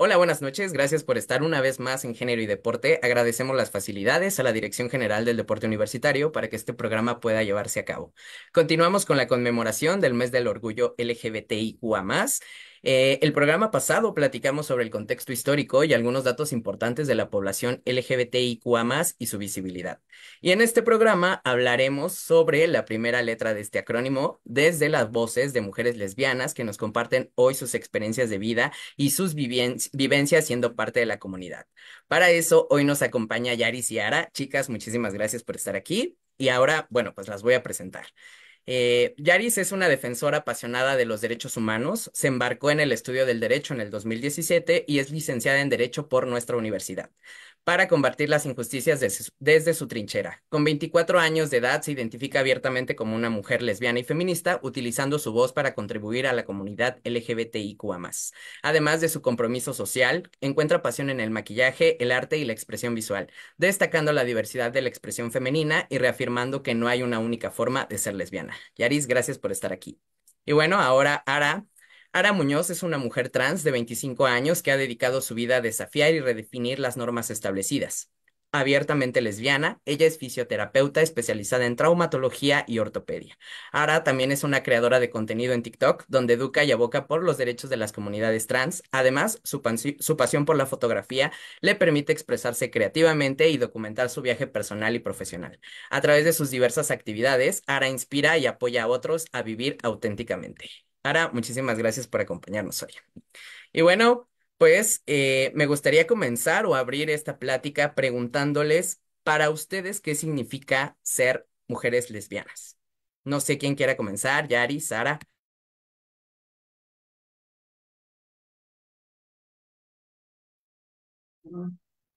Hola, buenas noches. Gracias por estar una vez más en Género y Deporte. Agradecemos las facilidades a la Dirección General del Deporte Universitario para que este programa pueda llevarse a cabo. Continuamos con la conmemoración del mes del orgullo LGBTIQA eh, el programa pasado platicamos sobre el contexto histórico y algunos datos importantes de la población LGBTIQA y su visibilidad. Y en este programa hablaremos sobre la primera letra de este acrónimo desde las voces de mujeres lesbianas que nos comparten hoy sus experiencias de vida y sus vivencias siendo parte de la comunidad. Para eso, hoy nos acompaña Yaris y Ara. Chicas, muchísimas gracias por estar aquí. Y ahora, bueno, pues las voy a presentar. Eh, Yaris es una defensora apasionada de los derechos humanos, se embarcó en el estudio del derecho en el 2017 y es licenciada en Derecho por nuestra universidad para combatir las injusticias desde, su, trinchera. Con 24 años de edad se identifica abiertamente como una mujer lesbiana y feminista, utilizando su voz para contribuir a la comunidad más. Además de su compromiso social, encuentra pasión en el maquillaje, el arte y la expresión visual, destacando la diversidad de la expresión femenina y reafirmando que no hay una única forma de ser lesbiana. Yaris, gracias por estar aquí. Y bueno, ahora Ara Ara Muñoz es una mujer trans de 25 años que ha dedicado su vida a desafiar y redefinir las normas establecidas. Abiertamente lesbiana, ella es fisioterapeuta especializada en traumatología y ortopedia. Ara también es una creadora de contenido en TikTok, donde educa y aboca por los derechos de las comunidades trans. Además, su, su pasión por la fotografía le permite expresarse creativamente y documentar su viaje personal y profesional. A través de sus diversas actividades, Ara inspira y apoya a otros a vivir auténticamente. Sara, muchísimas gracias por acompañarnos hoy. Y bueno, pues eh, me gustaría comenzar o abrir esta plática preguntándoles para ustedes qué significa ser mujeres lesbianas. No sé quién quiera comenzar, Yari, Sara.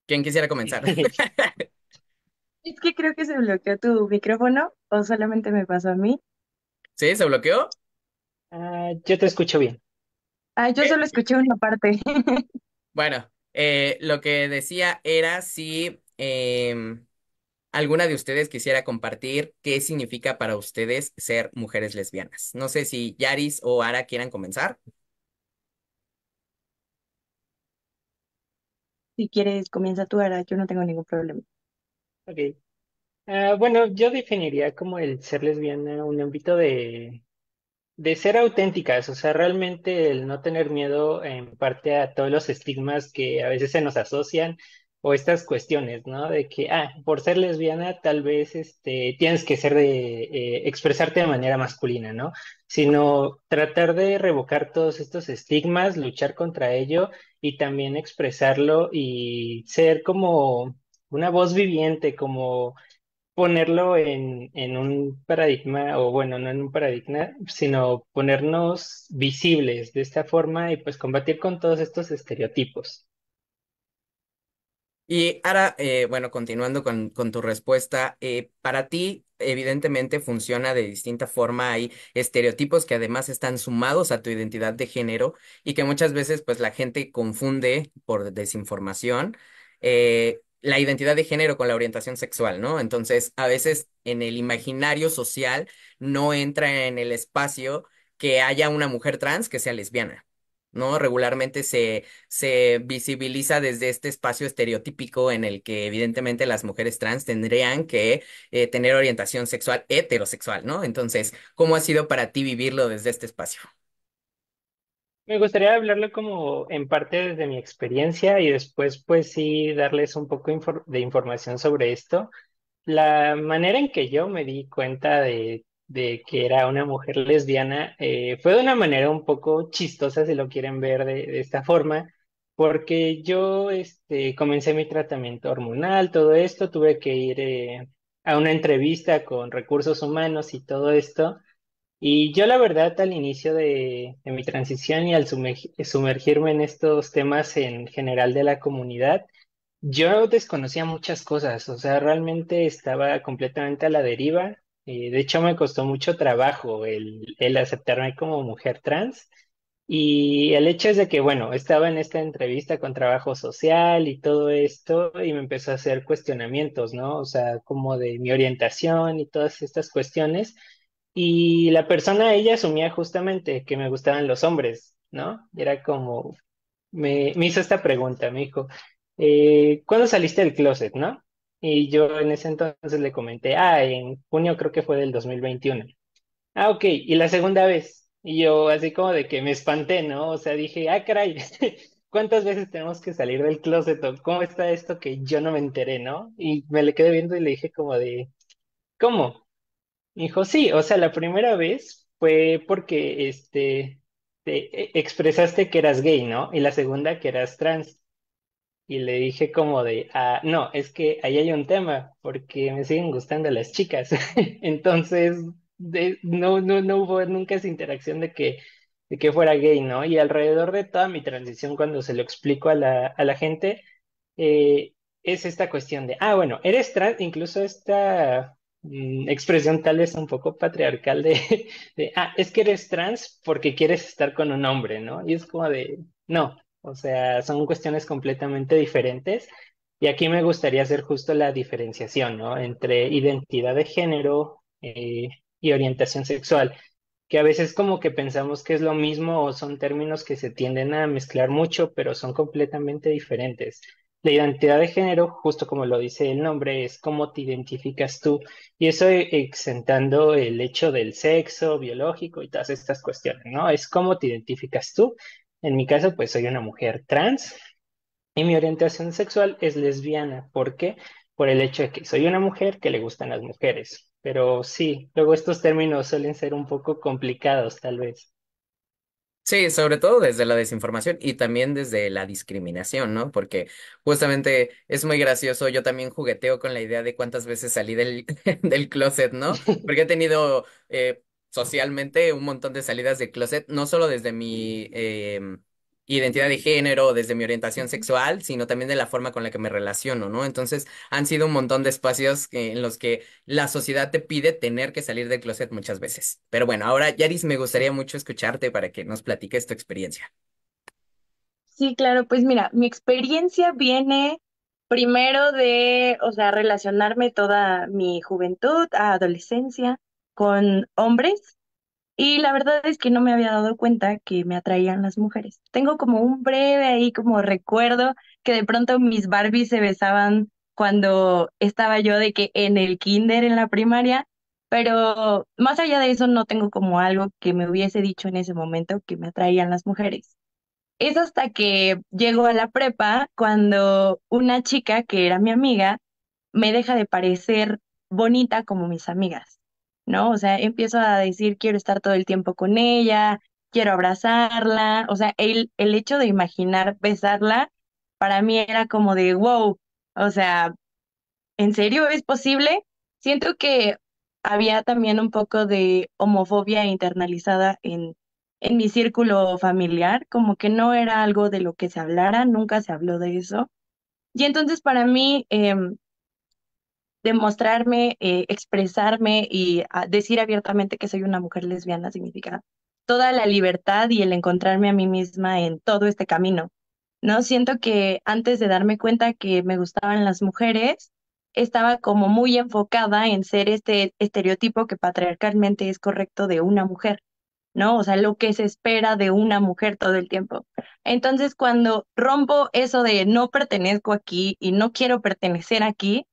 ¿Quién quisiera comenzar? Es que creo que se bloqueó tu micrófono o solamente me pasó a mí. ¿Sí? ¿Se bloqueó? Ah, yo te escucho bien. Ah, yo solo escuché una parte. Bueno, eh, lo que decía era si em, alguna de ustedes quisiera compartir qué significa para ustedes ser mujeres lesbianas. No sé si Yaris o Ara quieran comenzar. Si quieres, comienza tú, Ara, yo no tengo ningún problema. Ok. Ah, bueno, yo definiría como el ser lesbiana un ámbito de de ser auténticas, o sea, realmente el no tener miedo en parte a todos los estigmas que a veces se nos asocian o estas cuestiones, ¿no? De que, ah, por ser lesbiana tal vez este, tienes que ser de eh, expresarte de manera masculina, ¿no? Sino tratar de revocar todos estos estigmas, luchar contra ello y también expresarlo y ser como una voz viviente, como ponerlo en, un paradigma, o bueno, no en un paradigma, sino ponernos visibles de esta forma y pues combatir con todos estos estereotipos. Y ahora, eh, bueno, continuando con, tu respuesta, eh, para ti evidentemente funciona de distinta forma. Hay estereotipos que además están sumados a tu identidad de género y que muchas veces pues la gente confunde por desinformación. Eh, la identidad de género con la orientación sexual, ¿no? Entonces, a veces en el imaginario social no entra en el espacio que haya una mujer trans que sea lesbiana, ¿no? Regularmente se, se visibiliza desde este espacio estereotípico en el que evidentemente las mujeres trans tendrían que eh, tener orientación sexual heterosexual, ¿no? Entonces, ¿cómo ha sido para ti vivirlo desde este espacio? Me gustaría hablarle como en parte desde mi experiencia y después pues sí darles un poco de información sobre esto. La manera en que yo me di cuenta de, que era una mujer lesbiana eh, fue de una manera un poco chistosa, si lo quieren ver de, esta forma, porque yo este, comencé mi tratamiento hormonal, todo esto, tuve que ir eh, a una entrevista con recursos humanos y todo esto. Y yo la verdad al inicio de, de mi transición y al sumergirme en estos temas en general de la comunidad, yo desconocía muchas cosas, o sea, realmente estaba completamente a la deriva. Eh, de hecho, me costó mucho trabajo el, el aceptarme como mujer trans. Y el hecho es de que, bueno, estaba en esta entrevista con trabajo social y todo esto y me empezó a hacer cuestionamientos, ¿no? O sea, como de mi orientación y todas estas cuestiones. Y la persona, ella asumía justamente que me gustaban los hombres, ¿no? Era como, me, hizo esta pregunta, me dijo, eh, ¿cuándo saliste del closet, no? Y yo en ese entonces le comenté, ah, en junio creo que fue del 2021. Ah, ok, y la segunda vez. Y yo así como de que me espanté, ¿no? O sea, dije, ah, caray, ¿cuántas veces tenemos que salir del closet? ¿Cómo está esto que yo no me enteré, no? Y me le quedé viendo y le dije como de, ¿cómo? Dijo, sí, o sea, la primera vez fue porque este, te e, expresaste que eras gay, ¿no? Y la segunda que eras trans. Y le dije como de, ah, no, es que ahí hay un tema, porque me siguen gustando las chicas. Entonces, no, no, no hubo nunca esa interacción de que, de que fuera gay, ¿no? Y alrededor de toda mi transición, cuando se lo explico a la, a la gente, eh, es esta cuestión de, ah, bueno, eres trans, incluso esta Mm, expresión tal es un poco patriarcal de, ah, es que eres trans porque quieres estar con un hombre, ¿no? Y es como de, no, o sea, son cuestiones completamente diferentes. Y aquí me gustaría hacer justo la diferenciación, ¿no? Entre identidad de género eh, y orientación sexual, que a veces como que pensamos que es lo mismo o son términos que se tienden a mezclar mucho, pero son completamente diferentes. La identidad de género, justo como lo dice el nombre, es cómo te identificas tú. Y eso e, exentando el hecho del sexo biológico y todas estas cuestiones, ¿no? Es cómo te identificas tú. En mi caso, pues soy una mujer trans y mi orientación sexual es lesbiana. ¿Por qué? Por el hecho de que soy una mujer que le gustan las mujeres. Pero sí, luego estos términos suelen ser un poco complicados, tal vez. Sí, sobre todo desde la desinformación y también desde la discriminación, ¿no? Porque justamente es muy gracioso, yo también jugueteo con la idea de cuántas veces salí del, del closet, ¿no? Porque he tenido eh, socialmente un montón de salidas de closet, no solo desde mi... Eh, identidad de género, desde mi orientación sexual, sino también de la forma con la que me relaciono, ¿no? Entonces, han sido un montón de espacios en los que la sociedad te pide tener que salir del closet muchas veces. Pero bueno, ahora, Yaris, me gustaría mucho escucharte para que nos platiques tu experiencia. Sí, claro, pues mira, mi experiencia viene primero de, o sea, relacionarme toda mi juventud, a adolescencia, con hombres y la verdad es que no me había dado cuenta que me atraían las mujeres. Tengo como un breve ahí como recuerdo que de pronto mis Barbies se besaban cuando estaba yo de que en el kinder, en la primaria, pero más allá de eso no tengo como algo que me hubiese dicho en ese momento que me atraían las mujeres. Es hasta que llego a la prepa cuando una chica que era mi amiga me deja de parecer bonita como mis amigas. ¿no? O sea, empiezo a decir, quiero estar todo el tiempo con ella, quiero abrazarla, o sea, el, el hecho de imaginar besarla, para mí era como de, wow, o sea, ¿en serio es posible? Siento que había también un poco de homofobia internalizada en, en mi círculo familiar, como que no era algo de lo que se hablara, nunca se habló de eso. Y entonces para mí, eh, demostrarme, eh, expresarme y ah, decir abiertamente que soy una mujer lesbiana significa toda la libertad y el encontrarme a mí misma en todo este camino. No siento que antes de darme cuenta que me gustaban las mujeres, estaba como muy enfocada en ser este estereotipo que patriarcalmente es correcto de una mujer, ¿no? O sea, lo que se espera de una mujer todo el tiempo. Entonces, cuando rompo eso de no pertenezco aquí y no quiero pertenecer aquí,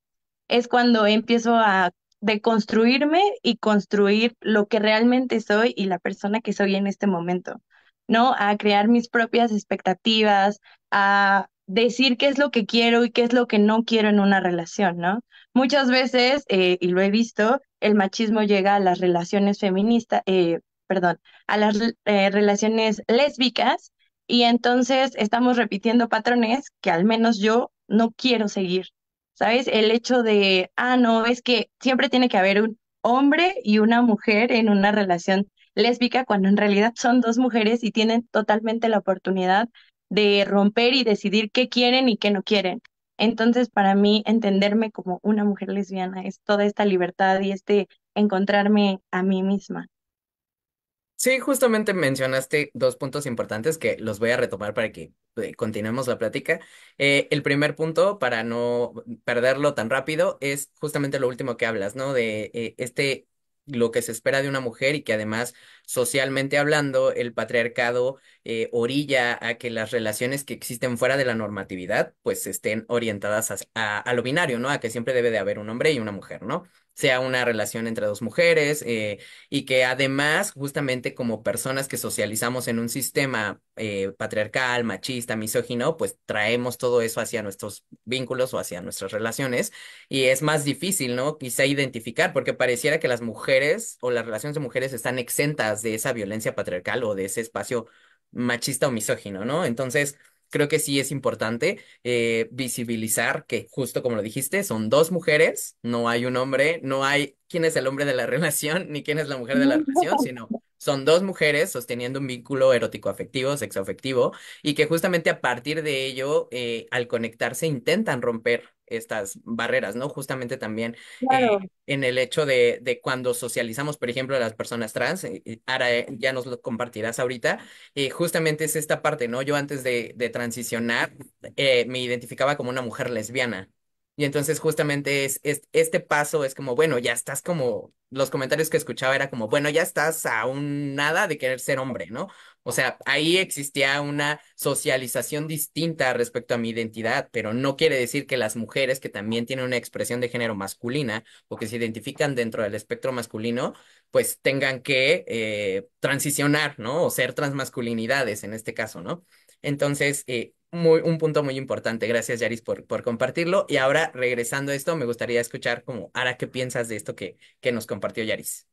es cuando empiezo a deconstruirme y construir lo que realmente soy y la persona que soy en este momento, ¿no? A crear mis propias expectativas, a decir qué es lo que quiero y qué es lo que no quiero en una relación, ¿no? Muchas veces, eh, y lo he visto, el machismo llega a las relaciones feministas, eh, perdón, a las eh, relaciones lésbicas y entonces estamos repitiendo patrones que al menos yo no quiero seguir, ¿sabes? El hecho de, ah, no, es que siempre tiene que haber un hombre y una mujer en una relación lésbica cuando en realidad son dos mujeres y tienen totalmente la oportunidad de romper y decidir qué quieren y qué no quieren. Entonces, para mí, entenderme como una mujer lesbiana es toda esta libertad y este encontrarme a mí misma. Sí, justamente mencionaste dos puntos importantes que los voy a retomar para que eh, continuemos la plática. Eh, el primer punto, para no perderlo tan rápido, es justamente lo último que hablas, ¿no? De eh, este lo que se espera de una mujer y que además socialmente hablando el patriarcado orilla a que las relaciones que existen fuera de la normatividad pues estén orientadas a, a, lo binario, ¿no? A que siempre debe de haber un hombre y una mujer, ¿no? sea una relación entre dos mujeres eh, y que además justamente como personas que socializamos en un sistema eh, patriarcal, machista, misógino, pues traemos todo eso hacia nuestros vínculos o hacia nuestras relaciones y es más difícil, ¿no? Quizá identificar porque pareciera que las mujeres o las relaciones de mujeres están exentas de esa violencia patriarcal o de ese espacio machista o misógino, ¿no? Entonces, creo que sí es importante eh, visibilizar que justo como lo dijiste, son dos mujeres, no hay un hombre, no hay quién es el hombre de la relación ni quién es la mujer de la relación, sino son dos mujeres sosteniendo un vínculo erótico-afectivo, sexo-afectivo, y que justamente a partir de ello, eh, al conectarse, intentan romper estas barreras, ¿no? Justamente también eh, en el hecho de, cuando socializamos, por ejemplo, a las personas trans, eh, eh, ahora ya nos lo compartirás ahorita, justamente es esta parte, ¿no? Yo antes de, de transicionar me identificaba como una mujer lesbiana. Y entonces justamente es, este paso es como, bueno, ya estás como, los comentarios que escuchaba era como, bueno, ya estás aún nada de querer ser hombre, ¿no? O sea, ahí existía una socialización distinta respecto a mi identidad, pero no quiere decir que las mujeres que también tienen una expresión de género masculina o que se identifican dentro del espectro masculino, pues tengan que eh, transicionar, ¿no? O ser transmasculinidades en este caso, ¿no? Entonces, eh, muy, un punto muy importante. Gracias, Yaris, por, por compartirlo. Y ahora, regresando a esto, me gustaría escuchar como, Ara, ¿qué piensas de esto que, que nos compartió Yaris?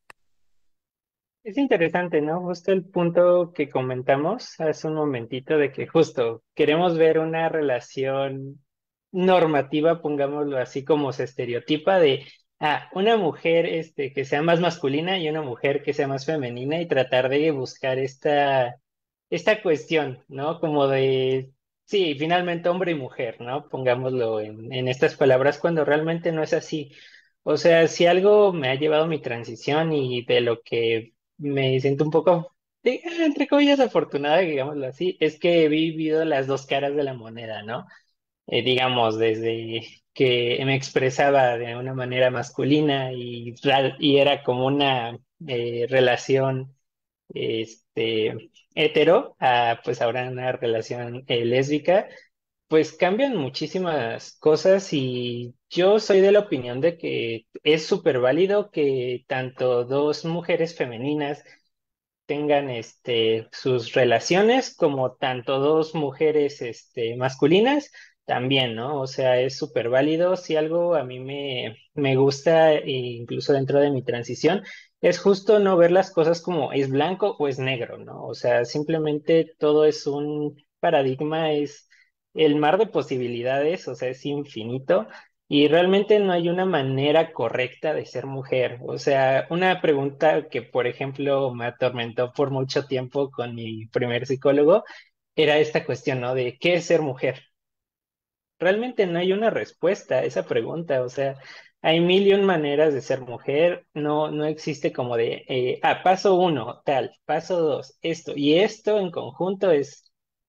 Es interesante, ¿no? Justo el punto que comentamos hace un momentito de que justo queremos ver una relación normativa, pongámoslo así como se estereotipa de ah, una mujer este, que sea más masculina y una mujer que sea más femenina y tratar de buscar esta, esta cuestión, ¿no? Como de, sí, finalmente hombre y mujer, ¿no? Pongámoslo en estas palabras cuando realmente no es así. O sea, si algo me ha llevado mi transición y de lo que me siento un poco, ah, entre comillas, afortunada, digámoslo así, es que he vivido las dos caras de la moneda, ¿no? Eh, digamos, desde que me expresaba de una manera masculina y, y era como una eh, relación este, hetero a pues ahora una relación eh, lésbica pues cambian muchísimas cosas y yo soy de la opinión de que es súper válido que tanto dos mujeres femeninas tengan este, sus relaciones como tanto dos mujeres este, masculinas también, ¿no? O sea, es súper válido. Si algo a mí me, me gusta, e incluso dentro de mi transición, es justo no ver las cosas como es blanco o es negro, ¿no? O sea, simplemente todo es un paradigma, es el mar de posibilidades, o sea, es infinito y realmente no hay una manera correcta de ser mujer. O sea, una pregunta que, por ejemplo, me atormentó por mucho tiempo con mi primer psicólogo era esta cuestión, ¿no? De qué es ser mujer. Realmente no hay una respuesta a esa pregunta, o sea, hay mil y un maneras de ser mujer, no, no existe como de, eh, ah, paso uno, tal, paso dos, esto, y esto en conjunto es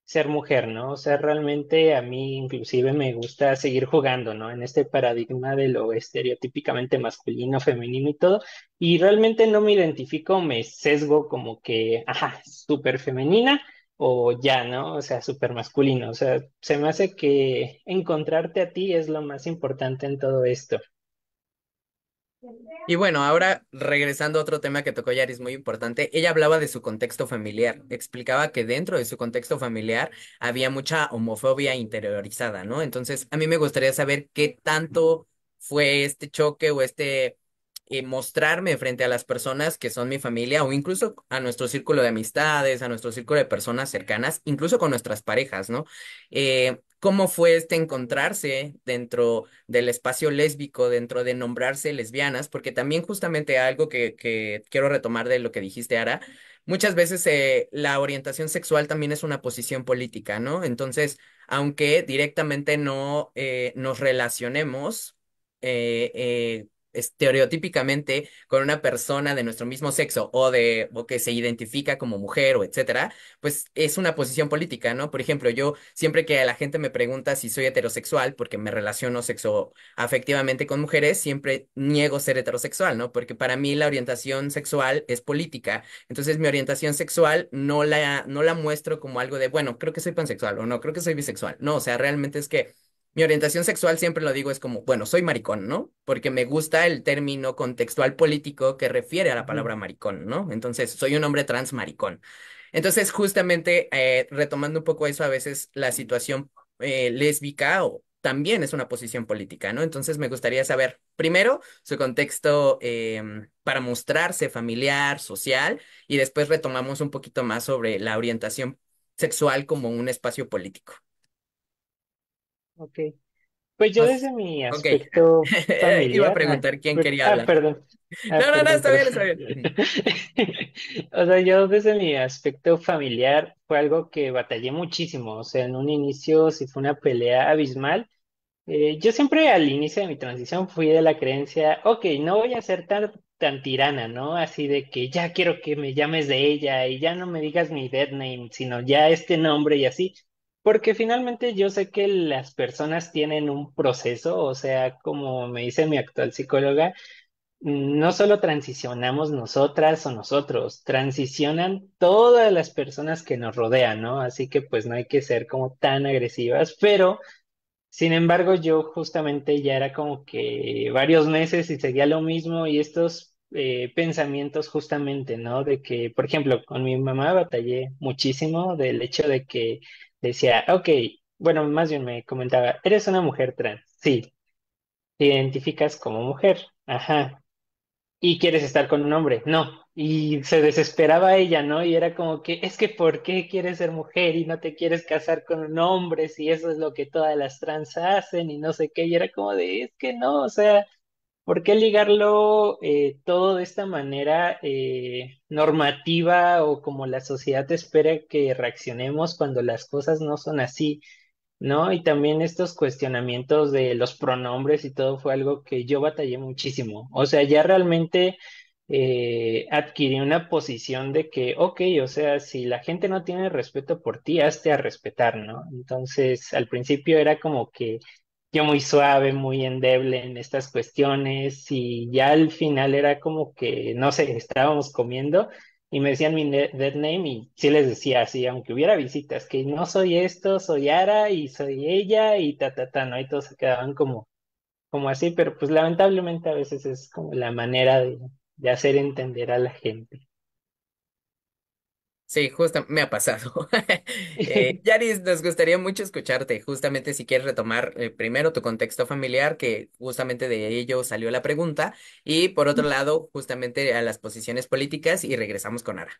ser mujer, ¿no? O sea, realmente a mí inclusive me gusta seguir jugando, ¿no? En este paradigma de lo estereotípicamente masculino, femenino y todo, y realmente no me identifico, me sesgo como que, ajá, súper femenina o ya, ¿no? O sea, súper masculino, o sea, se me hace que encontrarte a ti es lo más importante en todo esto. Y bueno, ahora regresando a otro tema que tocó Yaris muy importante, ella hablaba de su contexto familiar, explicaba que dentro de su contexto familiar había mucha homofobia interiorizada, ¿no? Entonces, a mí me gustaría saber qué tanto fue este choque o este eh, mostrarme frente a las personas que son mi familia o incluso a nuestro círculo de amistades, a nuestro círculo de personas cercanas, incluso con nuestras parejas, ¿no? Eh, cómo fue este encontrarse dentro del espacio lésbico, dentro de nombrarse lesbianas, porque también justamente algo que, quiero retomar de lo que dijiste, Ara, muchas veces eh, la orientación sexual también es una posición política, ¿no? Entonces, aunque directamente no eh, nos relacionemos, eh, eh estereotípicamente con una persona de nuestro mismo sexo o de que se identifica como mujer o etcétera, pues es una posición política, ¿no? Por ejemplo, yo siempre que la gente me pregunta si soy heterosexual porque me relaciono sexo afectivamente con mujeres, siempre niego ser heterosexual, ¿no? Porque para mí la orientación sexual es política. Entonces, mi orientación sexual no la no la muestro como algo de, bueno, creo que soy pansexual o no, creo que soy bisexual. No, o sea, realmente es que mi orientación sexual siempre lo digo es como, bueno, soy maricón, ¿no? Porque me gusta el término contextual político que refiere a la palabra maricón, ¿no? Entonces, soy un hombre trans maricón. Entonces, justamente eh, retomando un poco eso, a veces la situación eh, lésbica también es una posición política, ¿no? Entonces me gustaría saber, primero, su contexto em, para mostrarse familiar, social, y después retomamos un poquito más sobre la orientación sexual como un espacio político. Ok. Pues yo pues, desde mi aspecto Iba a ah, preguntar quién pues, quería ah, Perdón. Ah, no, no, no, está bien, está bien. o sea, yo desde mi aspecto familiar fue algo que batallé muchísimo. O sea, en un inicio si fue una pelea abismal. Eh, yo siempre al inicio de mi transición fui de la creencia, ok, no voy a ser tan, tan tirana, ¿no? Así de que ya quiero que me llames de ella y ya no me digas mi dead name, sino ya este nombre y así. Porque finalmente yo sé que las personas tienen un proceso, o sea, como me dice mi actual psicóloga, no solo transicionamos nosotras o nosotros, transicionan todas las personas que nos rodean, ¿no? Así que pues no hay que ser como tan agresivas, pero sin embargo yo justamente ya era como que varios meses y seguía lo mismo y estos eh, pensamientos justamente, ¿no? De que, por ejemplo, con mi mamá batallé muchísimo del hecho de que decía, ok, bueno, más bien me comentaba, eres una mujer trans, sí, te identificas como mujer, ajá, y quieres estar con un hombre, no, y se desesperaba ella, ¿no? Y era como que, es que ¿por qué quieres ser mujer y no te quieres casar con un hombre si eso es lo que todas las trans hacen y no sé qué? Y era como de, es que no, o sea, ¿Por qué ligarlo eh, todo de esta manera eh, normativa o como la sociedad espera que reaccionemos cuando las cosas no son así? ¿No? Y también estos cuestionamientos de los pronombres y todo fue algo que yo batallé muchísimo. O sea, ya realmente eh, adquirí una posición de que, ok, o sea, si la gente no tiene respeto por ti, hazte a respetar, ¿no? Entonces, al principio era como que yo muy suave, muy endeble en estas cuestiones y ya al final era como que, no sé, estábamos comiendo y me decían mi dead name y sí les decía así, aunque hubiera visitas, que no soy esto, soy Ara y soy ella y ta, ta, ta, ¿no? Y todos se quedaban como, como así, pero pues lamentablemente a veces es como la manera de, de hacer entender a la gente. Sí, justo me ha pasado. Eh, Yaris, nos gustaría mucho escucharte, justamente si quieres retomar eh, primero tu contexto familiar, que justamente de ello salió la pregunta, y por otro lado, justamente a las posiciones políticas y regresamos con Ara.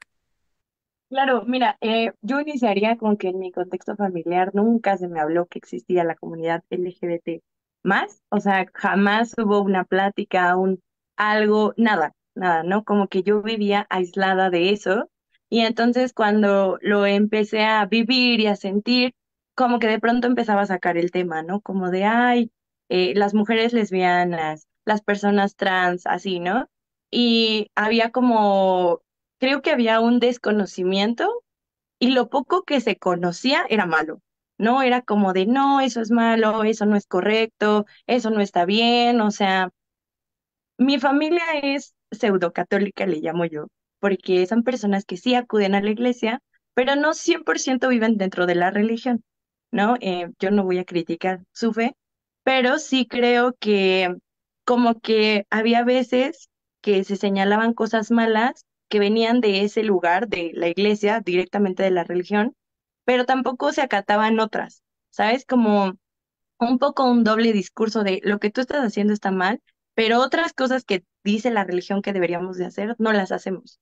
Claro, mira, eh, yo iniciaría con que en mi contexto familiar nunca se me habló que existía la comunidad LGBT más, o sea, jamás hubo una plática, un algo, nada, nada, ¿no? Como que yo vivía aislada de eso y entonces cuando lo empecé a vivir y a sentir, como que de pronto empezaba a sacar el tema, ¿no? Como de, ay, eh, las mujeres lesbianas, las personas trans, así, ¿no? Y había como, creo que había un desconocimiento y lo poco que se conocía era malo, ¿no? Era como de, no, eso es malo, eso no es correcto, eso no está bien, o sea, mi familia es pseudo católica, le llamo yo porque son personas que sí acuden a la iglesia, pero no 100% viven dentro de la religión, ¿no? Eh, yo no voy a criticar su fe, pero sí creo que como que había veces que se señalaban cosas malas que venían de ese lugar, de la iglesia, directamente de la religión, pero tampoco se acataban otras, ¿sabes? Como un poco un doble discurso de lo que tú estás haciendo está mal, pero otras cosas que dice la religión que deberíamos de hacer, no las hacemos.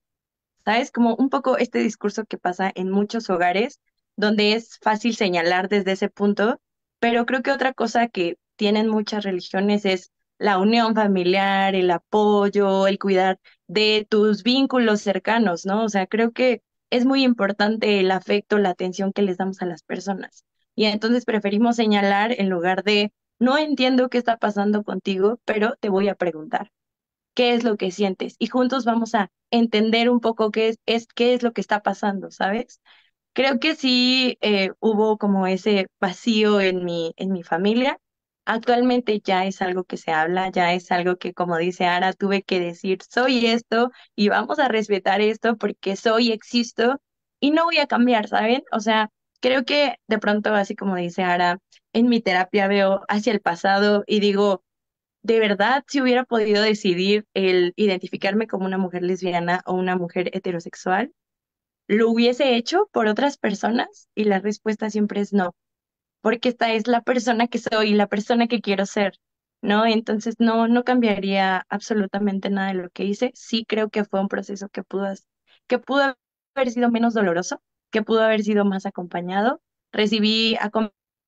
¿sabes? Como un poco este discurso que pasa en muchos hogares, donde es fácil señalar desde ese punto, pero creo que otra cosa que tienen muchas religiones es la unión familiar, el apoyo, el cuidar de tus vínculos cercanos, ¿no? O sea, creo que es muy importante el afecto, la atención que les damos a las personas. Y entonces preferimos señalar en lugar de, no entiendo qué está pasando contigo, pero te voy a preguntar qué es lo que sientes y juntos vamos a entender un poco qué es, qué es lo que está pasando, ¿sabes? Creo que sí eh, hubo como ese vacío en mi, en mi familia. Actualmente ya es algo que se habla, ya es algo que como dice Ara, tuve que decir, soy esto y vamos a respetar esto porque soy, existo y no voy a cambiar, ¿saben? O sea, creo que de pronto, así como dice Ara, en mi terapia veo hacia el pasado y digo, de verdad si hubiera podido decidir el identificarme como una mujer lesbiana o una mujer heterosexual, lo hubiese hecho por otras personas y la respuesta siempre es no, porque esta es la persona que soy, la persona que quiero ser, ¿no? Entonces no, no cambiaría absolutamente nada de lo que hice. Sí creo que fue un proceso que pudo, que pudo haber sido menos doloroso, que pudo haber sido más acompañado. Recibí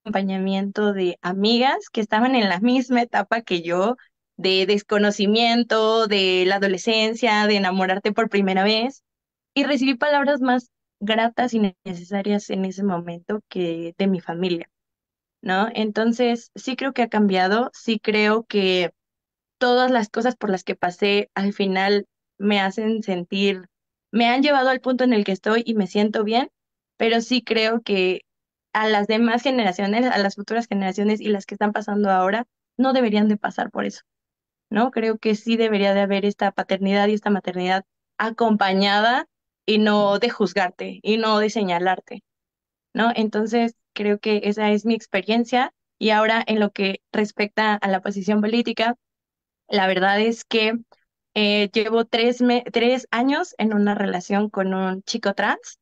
acompañamiento de amigas que estaban en la misma etapa que yo, de desconocimiento, de la adolescencia, de enamorarte por primera vez, y recibí palabras más gratas y necesarias en ese momento que de mi familia, ¿no? Entonces, sí creo que ha cambiado, sí creo que todas las cosas por las que pasé al final me hacen sentir, me han llevado al punto en el que estoy y me siento bien, pero sí creo que a las demás generaciones, a las futuras generaciones y las que están pasando ahora, no deberían de pasar por eso, ¿no? Creo que sí debería de haber esta paternidad y esta maternidad acompañada y no de juzgarte y no de señalarte, ¿no? Entonces, creo que esa es mi experiencia y ahora en lo que respecta a la posición política, la verdad es que eh, llevo tres, tres años en una relación con un chico trans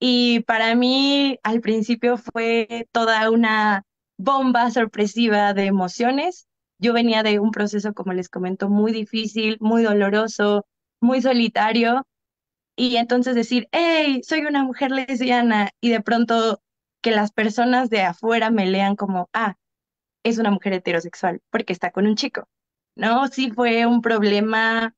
y para mí al principio fue toda una bomba sorpresiva de emociones. Yo venía de un proceso, como les comento, muy difícil, muy doloroso, muy solitario. Y entonces decir, hey, soy una mujer lesbiana y de pronto que las personas de afuera me lean como, ah, es una mujer heterosexual porque está con un chico. No, sí fue un problema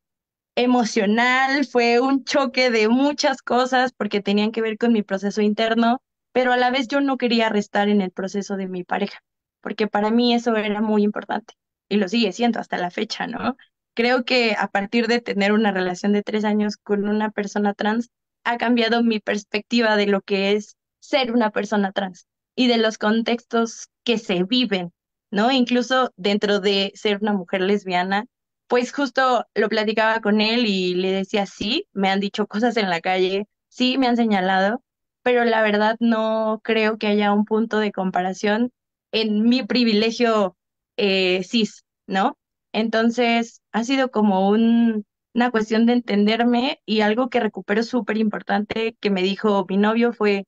emocional, fue un choque de muchas cosas porque tenían que ver con mi proceso interno, pero a la vez yo no quería restar en el proceso de mi pareja, porque para mí eso era muy importante y lo sigue siendo hasta la fecha, ¿no? Creo que a partir de tener una relación de tres años con una persona trans, ha cambiado mi perspectiva de lo que es ser una persona trans y de los contextos que se viven, ¿no? Incluso dentro de ser una mujer lesbiana, pues justo lo platicaba con él y le decía, sí, me han dicho cosas en la calle, sí, me han señalado, pero la verdad no creo que haya un punto de comparación en mi privilegio eh, cis, ¿no? Entonces, ha sido como una cuestión de entenderme y algo que recupero súper importante que me dijo mi novio fue,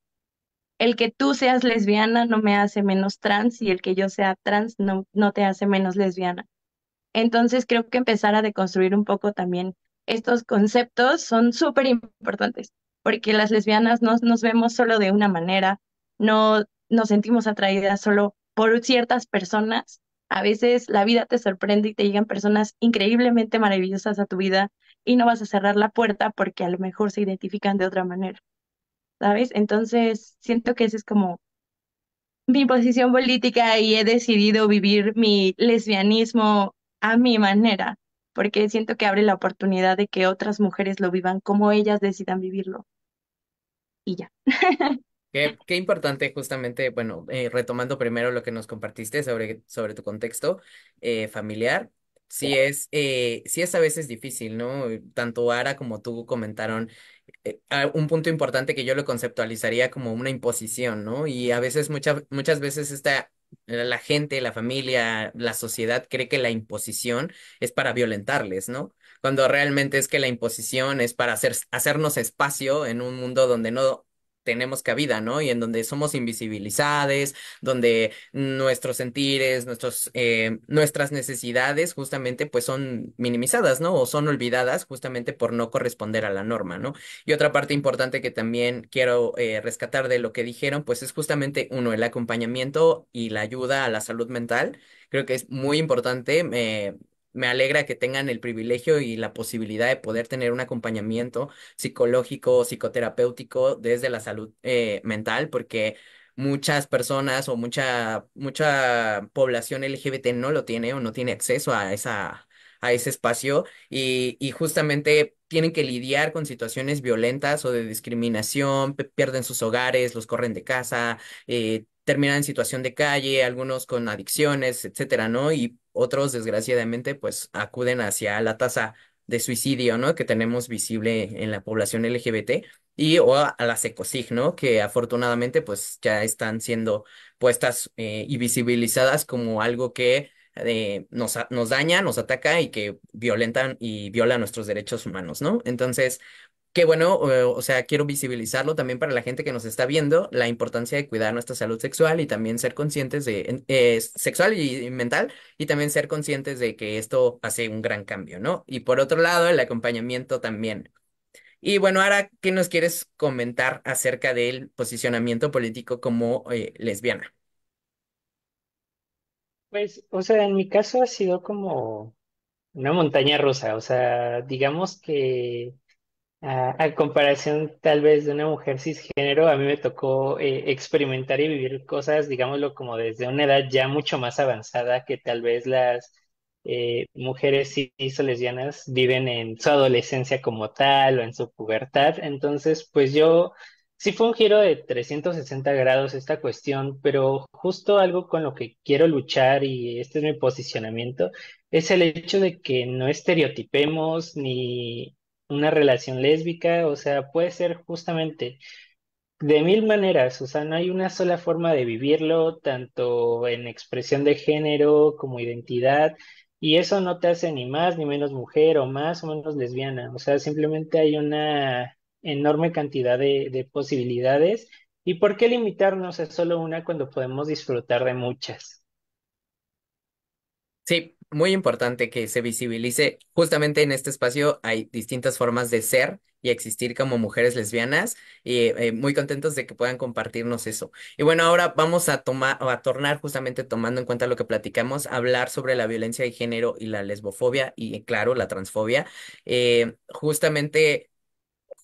el que tú seas lesbiana no me hace menos trans y el que yo sea trans no te hace menos lesbiana. Entonces creo que empezar a deconstruir un poco también estos conceptos son súper importantes, porque las lesbianas no nos vemos solo de una manera, no nos sentimos atraídas solo por ciertas personas. A veces la vida te sorprende y te llegan personas increíblemente maravillosas a tu vida y no vas a cerrar la puerta porque a lo mejor se identifican de otra manera. ¿Sabes? Entonces, siento que esa es como mi posición política y he decidido vivir mi lesbianismo a mi manera, porque siento que abre la oportunidad de que otras mujeres lo vivan como ellas decidan vivirlo. Y ya. Qué, importante justamente, bueno, eh, retomando primero lo que nos compartiste sobre, sobre tu contexto eh, familiar, sí es, eh, es a veces difícil, ¿no? Tanto Ara como tú comentaron un punto importante que yo lo conceptualizaría como una imposición, ¿no? Y a veces, muchas muchas veces esta la gente, la familia, la sociedad cree que la imposición es para violentarles, ¿no? Cuando realmente es que la imposición es para hacer, hacernos espacio en un mundo donde no tenemos cabida, ¿no? Y en donde somos invisibilizadas, donde nuestros sentires, nuestros, eh, nuestras necesidades justamente pues son minimizadas, ¿no? O son olvidadas justamente por no corresponder a la norma, ¿no? Y otra parte importante que también quiero eh, rescatar de lo que dijeron pues es justamente uno, el acompañamiento y la ayuda a la salud mental. Creo que es muy importante. Eh, me alegra que tengan el privilegio y la posibilidad de poder tener un acompañamiento psicológico, psicoterapéutico desde la salud eh, mental, porque muchas personas o mucha, mucha población LGBT no lo tiene o no tiene acceso a esa, a ese espacio y, y, justamente tienen que lidiar con situaciones violentas o de discriminación, pierden sus hogares, los corren de casa, eh, terminan en situación de calle, algunos con adicciones, etcétera, ¿no? Y otros, desgraciadamente, pues acuden hacia la tasa de suicidio, ¿no? Que tenemos visible en la población LGBT y o a, las ECOSIG, ¿no? Que afortunadamente, pues ya están siendo puestas eh, y visibilizadas como algo que eh, nos, nos daña, nos ataca y que violentan y viola nuestros derechos humanos, ¿no? Entonces, que bueno, eh, o, sea, quiero visibilizarlo también para la gente que nos está viendo, la importancia de cuidar nuestra salud sexual y también ser conscientes de, eh, sexual y, mental, y también ser conscientes de que esto hace un gran cambio, ¿no? Y por otro lado, el acompañamiento también. Y bueno, ahora, ¿qué nos quieres comentar acerca del posicionamiento político como eh, lesbiana? Pues, o sea, en mi caso ha sido como una montaña rusa, o sea, digamos que Ah, a comparación tal vez de una mujer cisgénero, a mí me tocó eh, experimentar y vivir cosas, digámoslo, como desde una edad ya mucho más avanzada que tal vez las eh, mujeres cisolesianas viven en su adolescencia como tal o en su pubertad. Entonces, pues yo sí fue un giro de 360 grados esta cuestión, pero justo algo con lo que quiero luchar y este es mi posicionamiento, es el hecho de que no estereotipemos ni una relación lésbica, o sea, puede ser justamente de mil maneras, o sea, no hay una sola forma de vivirlo, tanto en expresión de género como identidad, y eso no te hace ni más ni menos mujer o más o menos lesbiana, o sea, simplemente hay una enorme cantidad de, posibilidades. ¿Y por qué limitarnos a solo una cuando podemos disfrutar de muchas? Sí, muy importante que se visibilice. Justamente en este espacio hay distintas formas de ser y existir como mujeres lesbianas y eh, muy contentos de que puedan compartirnos eso. Y bueno, ahora vamos a tomar a tornar justamente tomando en cuenta lo que platicamos, hablar sobre la violencia de género y la lesbofobia y claro, la transfobia. Eh, justamente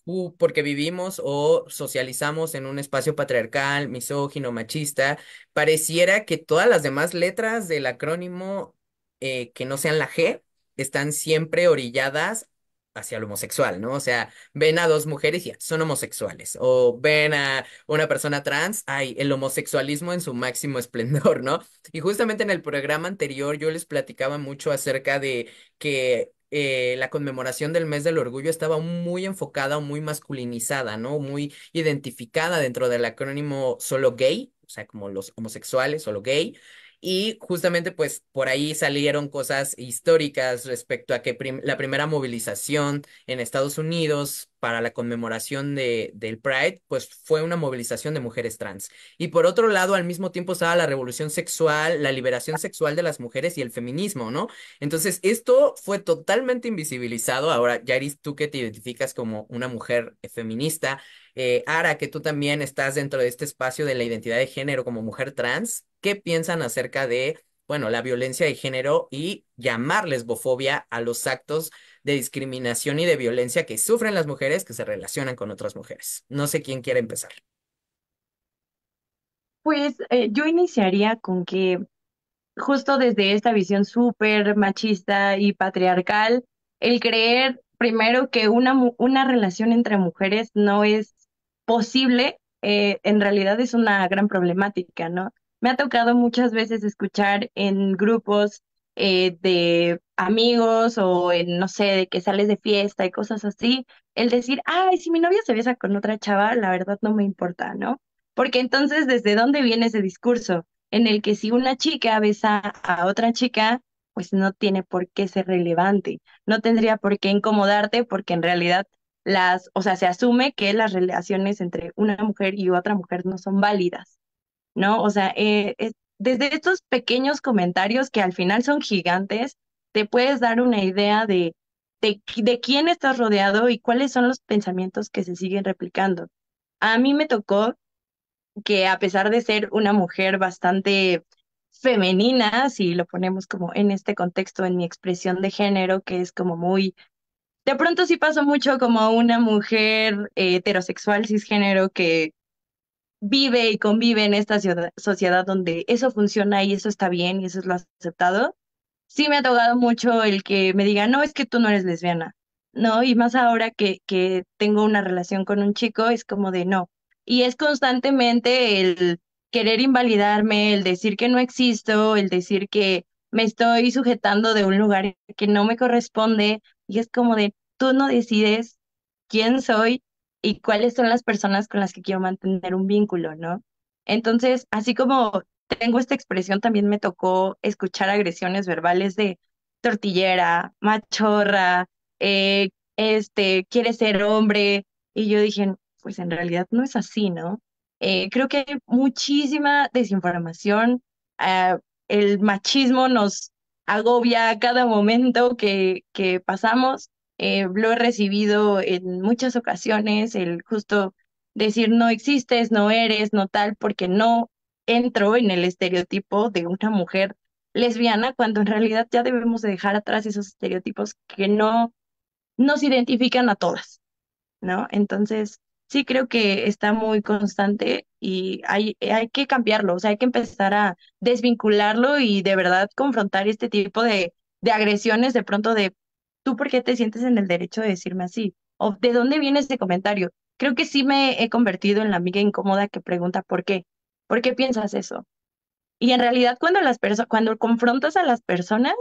uh, porque vivimos o socializamos en un espacio patriarcal, misógino, machista, pareciera que todas las demás letras del acrónimo eh, que no sean la G están siempre orilladas hacia lo homosexual, ¿no? O sea, ven a dos mujeres y son homosexuales, o ven a una persona trans, hay el homosexualismo en su máximo esplendor, ¿no? Y justamente en el programa anterior yo les platicaba mucho acerca de que eh, la conmemoración del mes del orgullo estaba muy enfocada o muy masculinizada, ¿no? Muy identificada dentro del acrónimo solo gay, o sea, como los homosexuales, solo gay. Y justamente pues por ahí salieron cosas históricas respecto a que la primera movilización en Estados Unidos para la conmemoración de, del Pride, pues fue una movilización de mujeres trans. Y por otro lado, al mismo tiempo estaba la revolución sexual, la liberación sexual de las mujeres y el feminismo, ¿no? Entonces, esto fue totalmente invisibilizado. Ahora, Yaris, tú que te identificas como una mujer eh, feminista, eh, Ara, que tú también estás dentro de este espacio de la identidad de género como mujer trans, ¿qué piensan acerca de bueno, la violencia de género y llamar lesbofobia a los actos de discriminación y de violencia que sufren las mujeres que se relacionan con otras mujeres. No sé quién quiere empezar. Pues eh, yo iniciaría con que justo desde esta visión súper machista y patriarcal, el creer primero que una, una relación entre mujeres no es posible, eh, en realidad es una gran problemática, ¿no? Me ha tocado muchas veces escuchar en grupos eh, de amigos o en, no sé, de que sales de fiesta y cosas así, el decir, ay, si mi novia se besa con otra chava, la verdad no me importa, ¿no? Porque entonces, ¿desde dónde viene ese discurso? En el que si una chica besa a otra chica, pues no tiene por qué ser relevante, no tendría por qué incomodarte porque en realidad las, o sea, se asume que las relaciones entre una mujer y otra mujer no son válidas. ¿no? O sea, eh, eh, desde estos pequeños comentarios que al final son gigantes, te puedes dar una idea de, de, de quién estás rodeado y cuáles son los pensamientos que se siguen replicando. A mí me tocó que a pesar de ser una mujer bastante femenina, si lo ponemos como en este contexto, en mi expresión de género, que es como muy, de pronto sí paso mucho como una mujer eh, heterosexual cisgénero que vive y convive en esta sociedad donde eso funciona y eso está bien y eso es lo aceptado, sí me ha tocado mucho el que me diga, no, es que tú no eres lesbiana, ¿no? Y más ahora que, que tengo una relación con un chico, es como de no. Y es constantemente el querer invalidarme, el decir que no existo, el decir que me estoy sujetando de un lugar que no me corresponde y es como de, tú no decides quién soy, y cuáles son las personas con las que quiero mantener un vínculo, ¿no? Entonces, así como tengo esta expresión, también me tocó escuchar agresiones verbales de tortillera, machorra, eh, este, quiere ser hombre. Y yo dije, pues en realidad no es así, ¿no? Eh, creo que hay muchísima desinformación. Ah, el machismo nos agobia a cada momento que, que pasamos eh, lo he recibido en muchas ocasiones, el justo decir no existes, no eres, no tal, porque no entro en el estereotipo de una mujer lesbiana, cuando en realidad ya debemos dejar atrás esos estereotipos que no nos identifican a todas, ¿no? Entonces, sí creo que está muy constante y hay, hay que cambiarlo, o sea, hay que empezar a desvincularlo y de verdad confrontar este tipo de, de agresiones de pronto de ¿tú por qué te sientes en el derecho de decirme así? ¿O de dónde viene ese comentario? Creo que sí me he convertido en la amiga incómoda que pregunta por qué. ¿Por qué piensas eso? Y en realidad cuando las cuando confrontas a las personas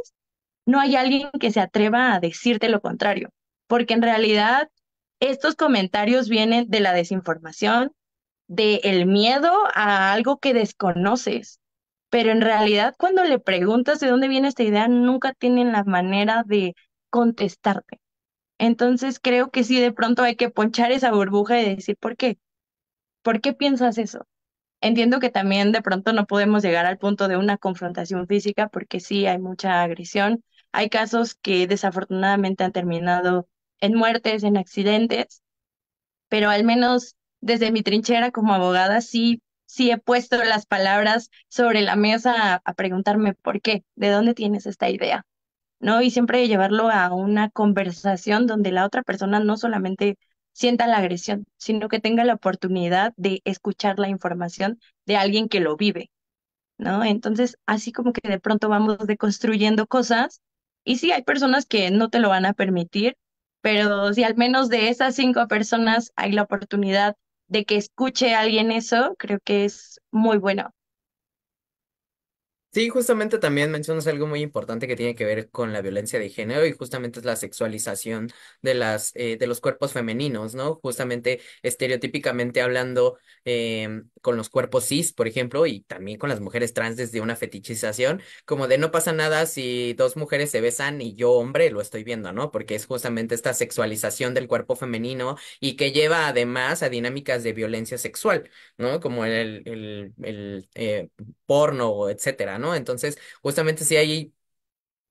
no hay alguien que se atreva a decirte lo contrario, porque en realidad estos comentarios vienen de la desinformación, del miedo a algo que desconoces. Pero en realidad cuando le preguntas de dónde viene esta idea, nunca tienen la manera de contestarte. Entonces creo que sí, de pronto hay que ponchar esa burbuja y decir, ¿por qué? ¿Por qué piensas eso? Entiendo que también de pronto no podemos llegar al punto de una confrontación física porque sí hay mucha agresión. Hay casos que desafortunadamente han terminado en muertes, en accidentes, pero al menos desde mi trinchera como abogada sí, sí he puesto las palabras sobre la mesa a, a preguntarme por qué, de dónde tienes esta idea, ¿no? Y siempre llevarlo a una conversación donde la otra persona no solamente sienta la agresión, sino que tenga la oportunidad de escuchar la información de alguien que lo vive, ¿no? Entonces, así como que de pronto vamos deconstruyendo cosas y sí hay personas que no te lo van a permitir, pero si al menos de esas cinco personas hay la oportunidad de que escuche alguien eso, creo que es muy bueno. Sí, justamente también mencionas algo muy importante que tiene que ver con la violencia de género y justamente es la sexualización de las eh, de los cuerpos femeninos, ¿no? Justamente estereotípicamente hablando, eh, con los cuerpos cis, por ejemplo, y también con las mujeres trans desde una fetichización, como de no pasa nada si dos mujeres se besan y yo, hombre, lo estoy viendo, ¿no? Porque es justamente esta sexualización del cuerpo femenino y que lleva además a dinámicas de violencia sexual, ¿no? Como el, el, el eh, porno, etcétera, ¿no? Entonces, justamente si hay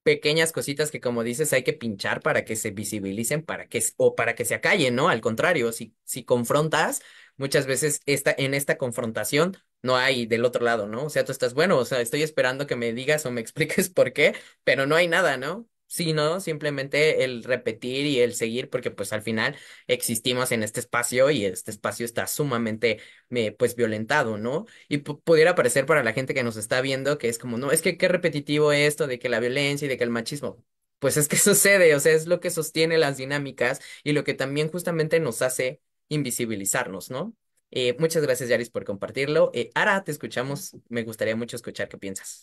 pequeñas cositas que como dices hay que pinchar para que se visibilicen, para que o para que se acallen, ¿no? Al contrario, si si confrontas, muchas veces esta, en esta confrontación no hay del otro lado, ¿no? O sea, tú estás, bueno, o sea, estoy esperando que me digas o me expliques por qué, pero no hay nada, ¿no? Sino simplemente el repetir y el seguir, porque pues al final existimos en este espacio y este espacio está sumamente, eh, pues, violentado, ¿no? Y pudiera parecer para la gente que nos está viendo que es como, no, es que qué repetitivo esto de que la violencia y de que el machismo, pues es que sucede, o sea, es lo que sostiene las dinámicas y lo que también justamente nos hace invisibilizarnos, ¿no? Eh, muchas gracias, Yaris, por compartirlo. Eh, Ara, te escuchamos. Me gustaría mucho escuchar qué piensas.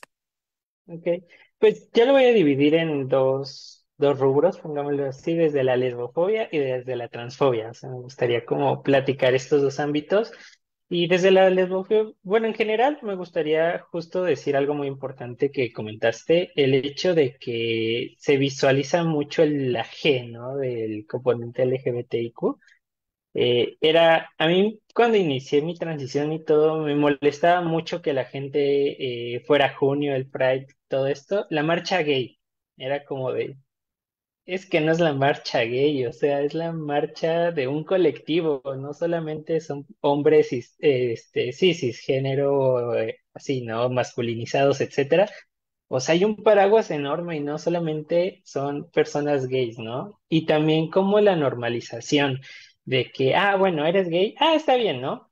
Ok, pues yo lo voy a dividir en dos, dos rubros, pongámoslo así, desde la lesbofobia y desde la transfobia. O sea, me gustaría como platicar estos dos ámbitos. Y desde la lesbofobia, bueno, en general me gustaría justo decir algo muy importante que comentaste, el hecho de que se visualiza mucho el ¿no? del componente LGBTIQ eh, era, a mí cuando inicié mi transición y todo, me molestaba mucho que la gente eh, fuera junio, el Pride, todo esto, la marcha gay, era como de, es que no es la marcha gay, o sea, es la marcha de un colectivo, no solamente son hombres cis, eh, este, sí, cisgénero, eh, así, ¿no? Masculinizados, etcétera. O sea, hay un paraguas enorme y no solamente son personas gays, ¿no? Y también como la normalización de que, ah, bueno, eres gay, ah, está bien, ¿no?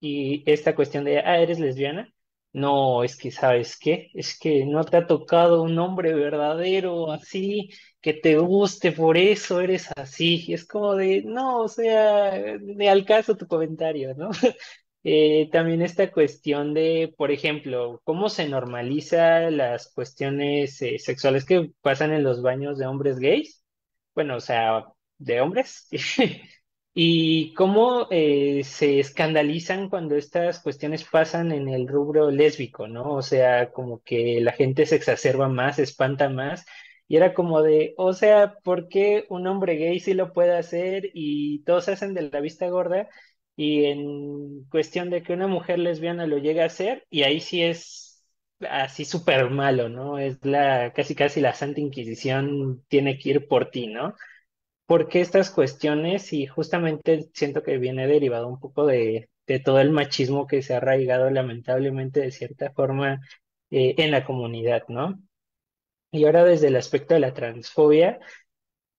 Y esta cuestión de, ah, eres lesbiana, no, es que, ¿sabes qué? Es que no te ha tocado un hombre verdadero así, que te guste, por eso eres así. es como de, no, o sea, de al tu comentario, ¿no? Eh, también esta cuestión de, por ejemplo, cómo se normaliza las cuestiones eh, sexuales que pasan en los baños de hombres gays. Bueno, o sea, de hombres. y cómo eh, se escandalizan cuando estas cuestiones pasan en el rubro lésbico, ¿no? O sea, como que la gente se exacerba más, se espanta más. Y era como de, o sea, ¿por qué un hombre gay sí lo puede hacer y todos hacen de la vista gorda? Y en cuestión de que una mujer lesbiana lo llegue a hacer, y ahí sí es así súper malo, ¿no? Es la, casi casi la Santa Inquisición tiene que ir por ti, ¿no? porque estas cuestiones, y justamente siento que viene derivado un poco de, todo el machismo que se ha arraigado lamentablemente de cierta forma eh, en la comunidad, ¿no? Y ahora desde el aspecto de la transfobia,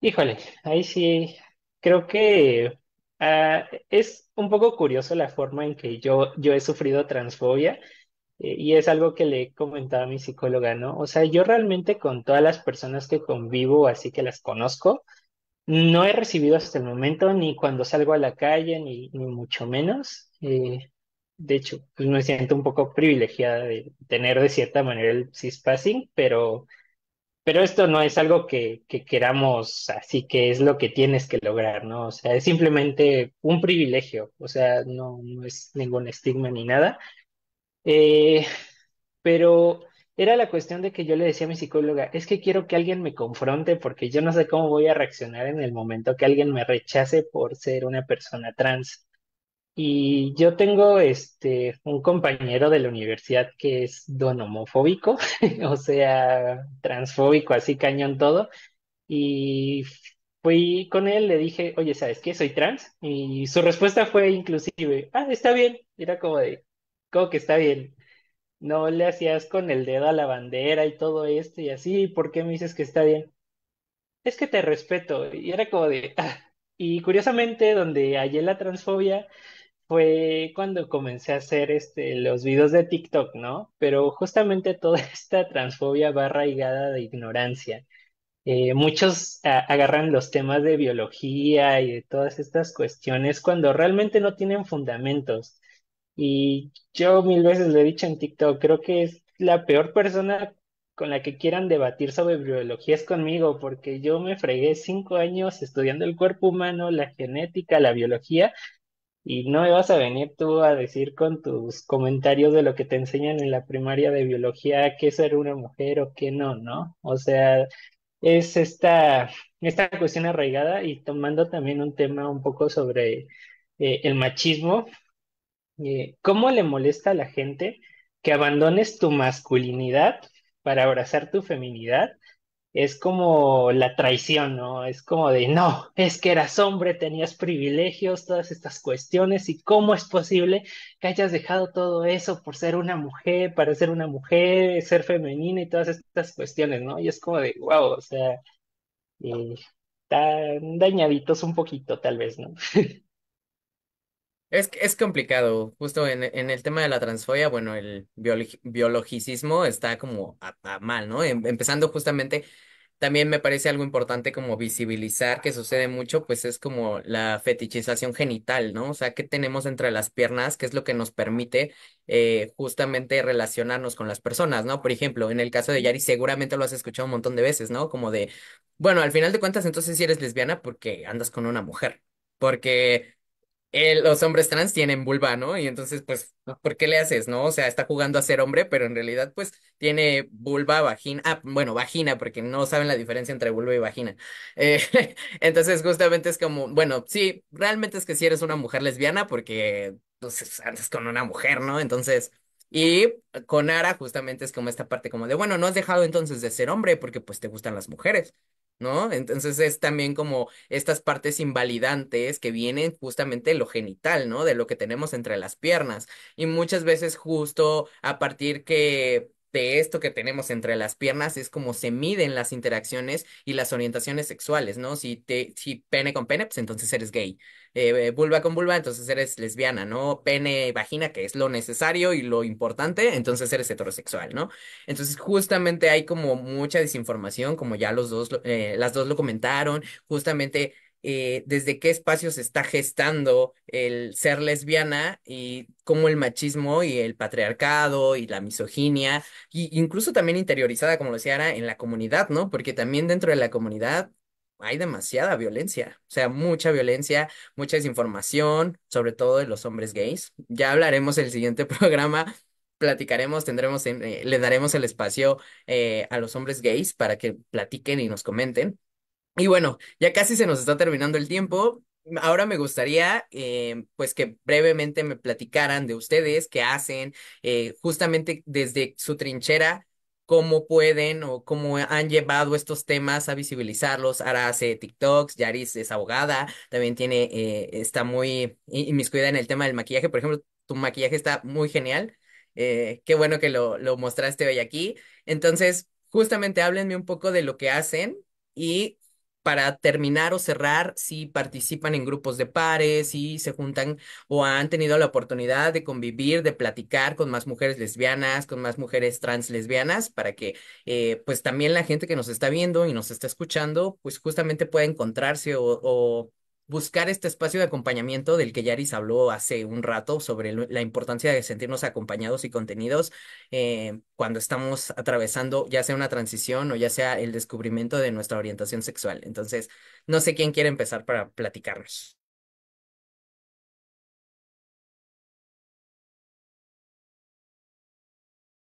híjole, ahí sí, creo que ah, es un poco curioso la forma en que yo, yo he sufrido transfobia. Eh, y es algo que le he comentado a mi psicóloga, ¿no? O sea, yo realmente con todas las personas que convivo, así que las conozco, no he recibido hasta el momento, ni cuando salgo a la calle, ni, ni mucho menos. Eh, de hecho, pues, me siento un poco privilegiada de tener de cierta manera el cispassing, pero, pero esto no es algo que, que, queramos, así que es lo que tienes que lograr, ¿no? O sea, es simplemente un privilegio, o sea, no, no es ningún estigma ni nada. Eh, pero era la cuestión de que yo le decía a mi psicóloga, es que quiero que alguien me confronte porque yo no sé cómo voy a reaccionar en el momento que alguien me rechace por ser una persona trans. Y yo tengo este un compañero de la universidad que es don homofóbico, o sea, transfóbico, así cañón todo. Y fui con él, le dije, oye, ¿sabes qué? Soy trans. Y su respuesta fue inclusive, ah, está bien. Era como de, como que está bien no le hacías con el dedo a la bandera y todo esto y así, ¿por qué me dices que está bien? Es que te respeto. Y era como de... Ah, y curiosamente, donde hallé la transfobia fue cuando comencé a hacer este, los videos de TikTok, ¿no? Pero justamente toda esta transfobia va arraigada de ignorancia. Eh, muchos agarran los temas de biología y de todas estas cuestiones cuando realmente no tienen fundamentos. Y yo mil veces le he dicho en TikTok, creo que es la peor persona con la que quieran debatir sobre biología es conmigo, porque yo me fregué cinco años estudiando el cuerpo humano, la genética, la biología, y no me vas a venir tú a decir con tus comentarios de lo que te enseñan en la primaria de biología, qué ser una mujer o qué no, ¿no? O sea, es esta, esta cuestión arraigada y tomando también un tema un poco sobre eh, el machismo, eh, ¿cómo le molesta a la gente que abandones tu masculinidad para abrazar tu feminidad? Es como la traición, ¿no? Es como de, no, es que eras hombre, tenías privilegios, todas estas cuestiones, y cómo es posible que hayas dejado todo eso por ser una mujer, para ser una mujer, ser femenina y todas estas cuestiones, ¿no? Y es como de, wow, o sea, están eh, tan dañaditos un poquito, tal vez, ¿no? Es, es complicado, justo en, en el tema de la transfobia, bueno, el biologicismo está como a, mal, ¿no? Em, empezando justamente, también me parece algo importante como visibilizar que sucede mucho, pues es como la fetichización genital, ¿no? O sea, ¿qué tenemos entre las piernas? ¿Qué es lo que nos permite eh, justamente relacionarnos con las personas, ¿no? Por ejemplo, en el caso de Yari, seguramente lo has escuchado un montón de veces, ¿no? Como de, bueno, al final de cuentas, entonces si eres lesbiana porque andas con una mujer, porque eh, los hombres trans tienen vulva, ¿no? Y entonces, pues, ¿por qué le haces, no? O sea, está jugando a ser hombre, pero en realidad, pues, tiene vulva, vagina, ah, bueno, vagina, porque no saben la diferencia entre vulva y vagina. Eh, entonces, justamente es como, bueno, sí, realmente es que si eres una mujer lesbiana, porque, entonces, pues, andas con una mujer, ¿no? Entonces, y con Ara justamente es como esta parte como de, bueno, no has dejado entonces de ser hombre porque, pues, te gustan las mujeres. ¿no? Entonces es también como estas partes invalidantes que vienen justamente de lo genital, ¿no? De lo que tenemos entre las piernas. Y muchas veces justo a partir que de esto que tenemos entre las piernas es como se miden las interacciones y las orientaciones sexuales, ¿no? Si, te, si pene con pene, pues entonces eres gay. Eh, vulva con vulva, entonces eres lesbiana, ¿no? Pene y vagina, que es lo necesario y lo importante, entonces eres heterosexual, ¿no? Entonces justamente hay como mucha desinformación, como ya los dos, eh, las dos lo comentaron, justamente eh, desde qué espacio se está gestando el ser lesbiana y cómo el machismo y el patriarcado y la misoginia, y incluso también interiorizada, como lo decía Ara, en la comunidad, ¿no? Porque también dentro de la comunidad hay demasiada violencia, o sea, mucha violencia, mucha desinformación, sobre todo de los hombres gays. Ya hablaremos el siguiente programa, platicaremos, tendremos, eh, le daremos el espacio eh, a los hombres gays para que platiquen y nos comenten. Y bueno, ya casi se nos está terminando el tiempo. Ahora me gustaría, eh, pues, que brevemente me platicaran de ustedes, qué hacen, eh, justamente desde su trinchera, cómo pueden o cómo han llevado estos temas a visibilizarlos. Ahora hace TikToks, Yaris es abogada, también tiene, eh, está muy inmiscuida en el tema del maquillaje. Por ejemplo, tu maquillaje está muy genial. qué bueno que lo, lo mostraste hoy aquí. Entonces, justamente háblenme un poco de lo que hacen y para terminar o cerrar si participan en grupos de pares, si se juntan o han tenido la oportunidad de convivir, de platicar con más mujeres lesbianas, con más mujeres trans lesbianas, para que eh, pues también la gente que nos está viendo y nos está escuchando, pues justamente pueda encontrarse o buscar este espacio de acompañamiento del que Yaris habló hace un rato sobre la importancia de sentirnos acompañados y contenidos eh, cuando estamos atravesando ya sea una transición o ya sea el descubrimiento de nuestra orientación sexual. Entonces, no sé quién quiere empezar para platicarnos.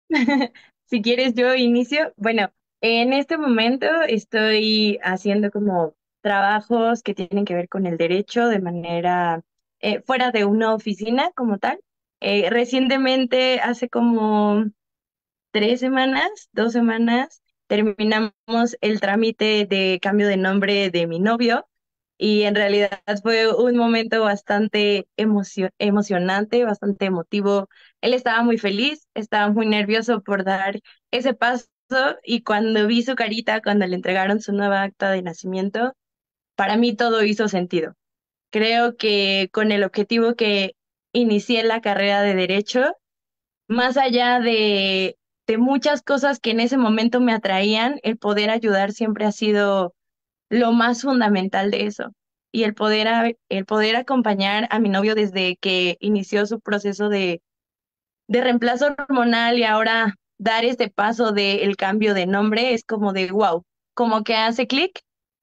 si quieres, yo inicio. Bueno, en este momento estoy haciendo como trabajos que tienen que ver con el derecho de manera eh, fuera de una oficina como tal. Eh, recientemente, hace como tres semanas, dos semanas, terminamos el trámite de cambio de nombre de mi novio y en realidad fue un momento bastante emocionante, bastante emotivo. Él estaba muy feliz, estaba muy nervioso por dar ese paso y cuando vi su carita cuando le entregaron su nueva acta de nacimiento, para mí todo hizo sentido. Creo que con el objetivo que inicié la carrera de derecho, más allá de, muchas cosas que en ese momento me atraían, el poder ayudar siempre ha sido lo más fundamental de eso. Y el poder, el poder acompañar a mi novio desde que inició su proceso de, reemplazo hormonal y ahora dar este paso del cambio de nombre es como de wow, como que hace clic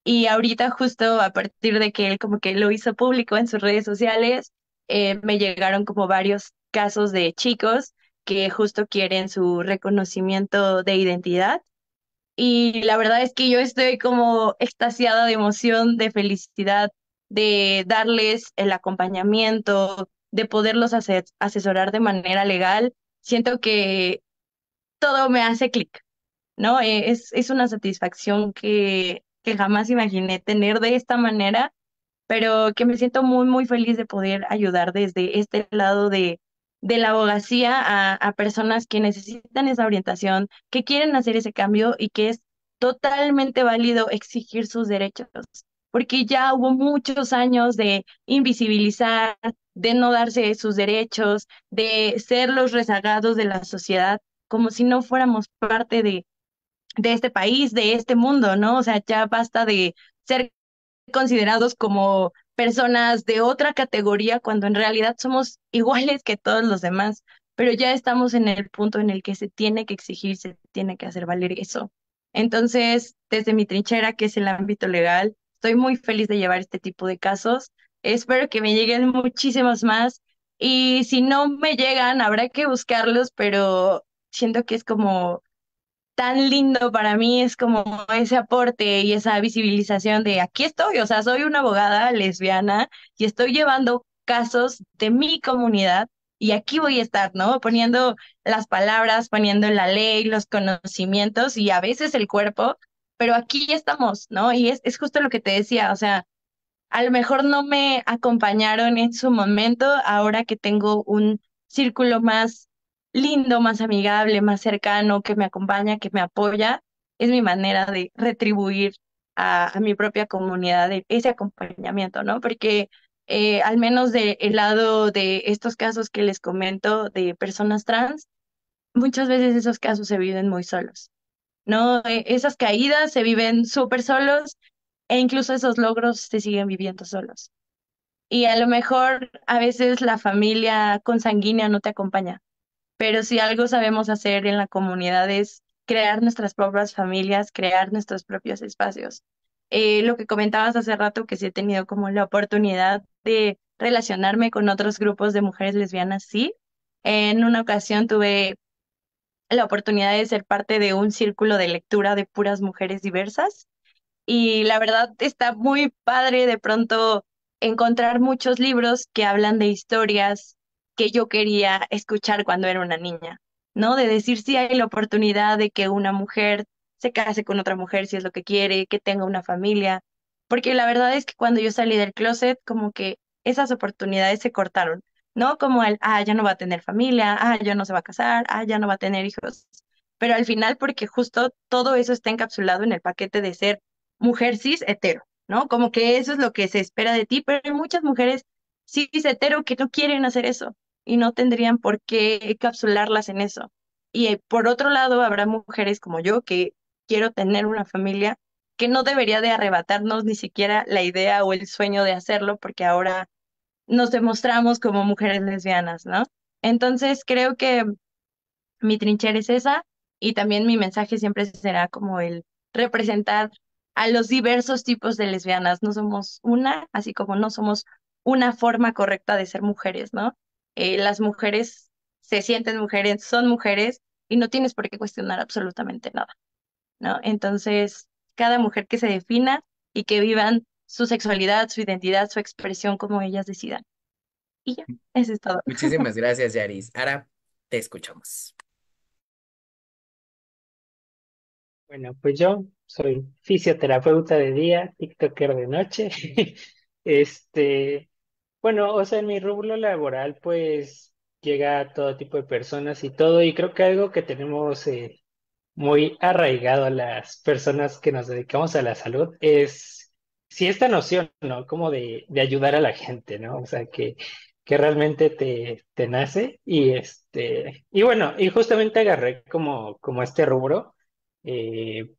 y ahorita justo a partir de que él como que lo hizo público en sus redes sociales, eh, me llegaron como varios casos de chicos que justo quieren su reconocimiento de identidad. Y la verdad es que yo estoy como extasiada de emoción, de felicidad, de darles el acompañamiento, de poderlos asesorar de manera legal. Siento que todo me hace clic, ¿no? Eh, es, es una satisfacción que que jamás imaginé tener de esta manera, pero que me siento muy, muy feliz de poder ayudar desde este lado de, de la abogacía a personas que necesitan esa orientación, que quieren hacer ese cambio y que es totalmente válido exigir sus derechos, porque ya hubo muchos años de invisibilizar, de no darse sus derechos, de ser los rezagados de la sociedad, como si no fuéramos parte de, de este país, de este mundo, ¿no? O sea, ya basta de ser considerados como personas de otra categoría cuando en realidad somos iguales que todos los demás, pero ya estamos en el punto en el que se tiene que exigir, se tiene que hacer valer eso. Entonces, desde mi trinchera, que es el ámbito legal, estoy muy feliz de llevar este tipo de casos. Espero que me lleguen muchísimos más y si no me llegan, habrá que buscarlos, pero siento que es como tan lindo para mí es como ese aporte y esa visibilización de aquí estoy, o sea, soy una abogada lesbiana y estoy llevando casos de mi comunidad y aquí voy a estar, ¿no? Poniendo las palabras, poniendo la ley, los conocimientos y a veces el cuerpo, pero aquí estamos, ¿no? Y es, justo lo que te decía, o sea, a lo mejor no me acompañaron en su momento, ahora que tengo un círculo más lindo, más amigable, más cercano, que me acompaña, que me apoya, es mi manera de retribuir a, mi propia comunidad e, ese acompañamiento, ¿no? Porque eh, al menos del de, lado de estos casos que les comento de personas trans, muchas veces esos casos se viven muy solos, ¿no? E, esas caídas se viven súper solos e incluso esos logros se siguen viviendo solos. Y a lo mejor a veces la familia consanguínea no te acompaña, pero si algo sabemos hacer en la comunidad es crear nuestras propias familias, crear nuestros propios espacios. Eh, lo que comentabas hace rato, que sí he tenido como la oportunidad de relacionarme con otros grupos de mujeres lesbianas, sí. En una ocasión tuve la oportunidad de ser parte de un círculo de lectura de puras mujeres diversas y la verdad está muy padre de pronto encontrar muchos libros que hablan de historias que yo quería escuchar cuando era una niña, ¿no? De decir si sí, hay la oportunidad de que una mujer se case con otra mujer si es lo que quiere, que tenga una familia, porque la verdad es que cuando yo salí del closet, como que esas oportunidades se cortaron, ¿no? Como el, ah, ya no va a tener familia, ah, ya no se va a casar, ah, ya no va a tener hijos. Pero al final, porque justo todo eso está encapsulado en el paquete de ser mujer cis hetero, ¿no? Como que eso es lo que se espera de ti, pero hay muchas mujeres cis hetero que no quieren hacer eso, y no tendrían por qué encapsularlas en eso. Y eh, por otro lado, habrá mujeres como yo que quiero tener una familia que no debería de arrebatarnos ni siquiera la idea o el sueño de hacerlo porque ahora nos demostramos como mujeres lesbianas, ¿no? Entonces creo que mi trinchera es esa y también mi mensaje siempre será como el representar a los diversos tipos de lesbianas. No somos una, así como no somos una forma correcta de ser mujeres, ¿no? Eh, las mujeres se sienten mujeres, son mujeres y no tienes por qué cuestionar absolutamente nada, ¿no? Entonces, cada mujer que se defina y que vivan su sexualidad, su identidad, su expresión como ellas decidan. Y ya, mm. eso es todo. Muchísimas gracias, Yaris. ahora te escuchamos. Bueno, pues yo soy fisioterapeuta de día, TikToker de noche. Este, bueno, o sea, en mi rubro laboral, pues llega a todo tipo de personas y todo, y creo que algo que tenemos eh, muy arraigado las personas que nos dedicamos a la salud es, sí, esta noción, ¿no? Como de, ayudar a la gente, ¿no? O sea, que, realmente te, nace y este, y bueno, y justamente agarré como, como este rubro. Eh,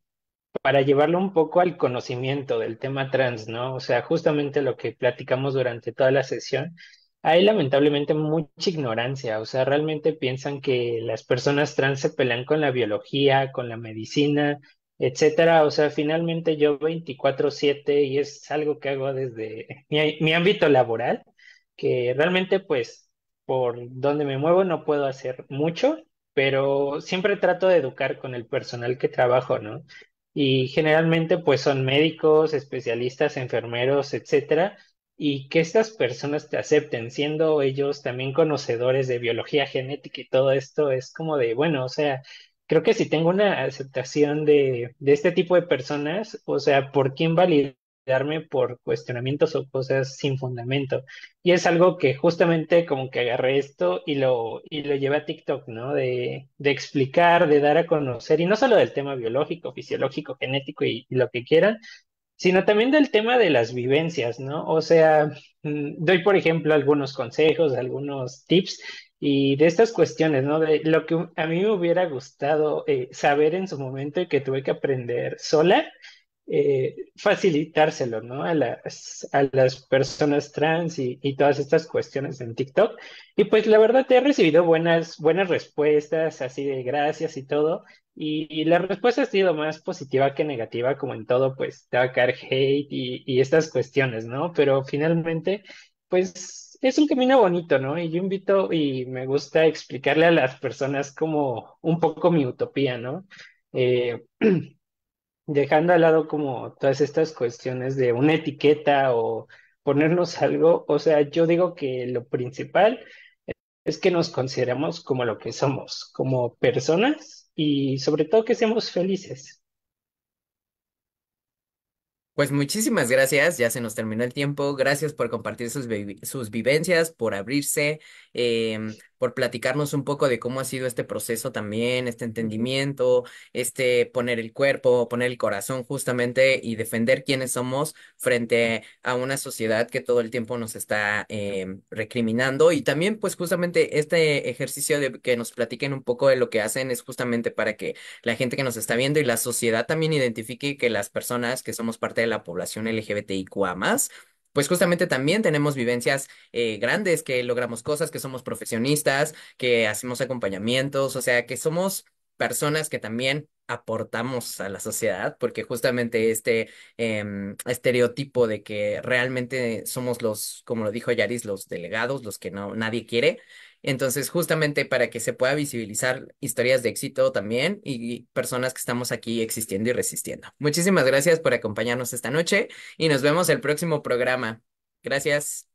para llevarlo un poco al conocimiento del tema trans, ¿no? O sea, justamente lo que platicamos durante toda la sesión, hay lamentablemente mucha ignorancia, o sea, realmente piensan que las personas trans se pelean con la biología, con la medicina, etcétera, o sea, finalmente yo 24/7 y es algo que hago desde mi, mi ámbito laboral, que realmente pues por donde me muevo no puedo hacer mucho, pero siempre trato de educar con el personal que trabajo, ¿no? y generalmente pues son médicos, especialistas, enfermeros, etcétera, y que estas personas te acepten, siendo ellos también conocedores de biología genética y todo esto, es como de, bueno, o sea, creo que si tengo una aceptación de, este tipo de personas, o sea, ¿por quién validar darme por cuestionamientos o cosas sin fundamento. Y es algo que justamente como que agarré esto y lo, y lo llevé a TikTok, ¿no? De, explicar, de dar a conocer, y no solo del tema biológico, fisiológico, genético y, lo que quieran, sino también del tema de las vivencias, ¿no? O sea, mm, doy, por ejemplo, algunos consejos, algunos tips y de estas cuestiones, ¿no? De lo que a mí me hubiera gustado eh, saber en su momento y que tuve que aprender sola eh, facilitárselo ¿no? a, las, a las personas trans y, y, todas estas cuestiones en TikTok. Y pues la verdad te he recibido buenas, buenas respuestas, así de gracias y todo. Y, la respuesta ha sido más positiva que negativa, como en todo, pues te va a caer hate y, y estas cuestiones, ¿no? Pero finalmente, pues es un camino bonito, ¿no? Y yo invito y me gusta explicarle a las personas como un poco mi utopía, ¿no? Eh, dejando al lado como todas estas cuestiones de una etiqueta o ponernos algo, o sea, yo digo que lo principal es que nos consideramos como lo que somos, como personas y sobre todo que seamos felices. Pues muchísimas gracias, ya se nos terminó el tiempo. Gracias por compartir sus, vivencias, por abrirse. Em, por platicarnos un poco de cómo ha sido este proceso también, este entendimiento, este poner el cuerpo, poner el corazón justamente y defender quiénes somos frente a una sociedad que todo el tiempo nos está em, recriminando. Y también pues justamente este ejercicio de que nos platiquen un poco de lo que hacen es justamente para que la gente que nos está viendo y la sociedad también identifique que las personas que somos parte de la población LGBTIQA más, pues justamente también tenemos vivencias eh, grandes, que logramos cosas, que somos profesionistas, que hacemos acompañamientos, o sea, que somos personas que también aportamos a la sociedad, porque justamente este em, estereotipo de que realmente somos los, como lo dijo Yaris, los delegados, los que no, nadie quiere, entonces, justamente para que se pueda visibilizar historias de éxito también y personas que estamos aquí existiendo y resistiendo. Muchísimas gracias por acompañarnos esta noche y nos vemos el próximo programa. Gracias.